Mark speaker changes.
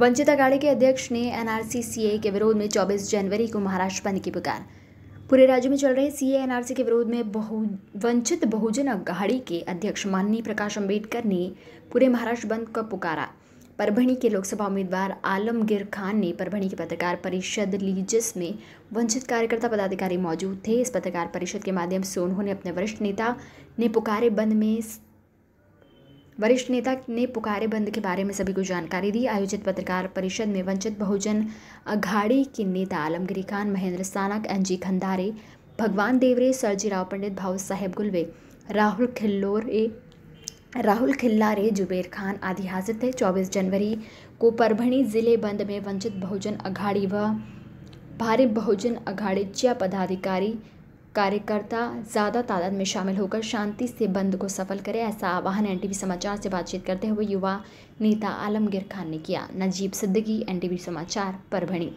Speaker 1: वंचित अघाड़ी के अध्यक्ष ने एनआरसी सीए के विरोध में 24 जनवरी को महाराष्ट्र बंद की पुकार पूरे राज्य में चल रहे सीए एनआरसी के विरोध में बहु वंचित बहुजन अघाड़ी के अध्यक्ष माननीय प्रकाश अम्बेडकर ने पूरे महाराष्ट्र बंद का पुकारा परभणी के लोकसभा उम्मीदवार आलमगीर खान ने परभणी की पत्रकार परिषद ली जिसमें वंचित कार्यकर्ता पदाधिकारी मौजूद थे इस पत्रकार परिषद के माध्यम से उन्होंने अपने वरिष्ठ नेता ने पुकारे बंद में वरिष्ठ नेता ने पुकारे बंद के बारे में सभी को जानकारी दी आयोजित पत्रकार परिषद में वंचित बहुजन अघाड़ी के नेता आलमगिरी खान महेंद्र सानक एन जी खंदारे भगवान देवरे सरजी राव पंडित भाव साहेब गुलवे राहुल खिल्लोरे राहुल खिल्लारे जुबेर खान आदि हाजिर थे 24 जनवरी को परभणी जिले बंद में वंचित बहुजन अघाड़ी व भारी बहुजन अघाड़ी चिया पदाधिकारी कार्यकर्ता ज़्यादा तादाद में शामिल होकर शांति से बंद को सफल करें ऐसा आह्वान एनटीवी समाचार से बातचीत करते हुए युवा नेता आलमगीर खान ने किया नजीब सिद्दीकी एनटीवी समाचार परभणी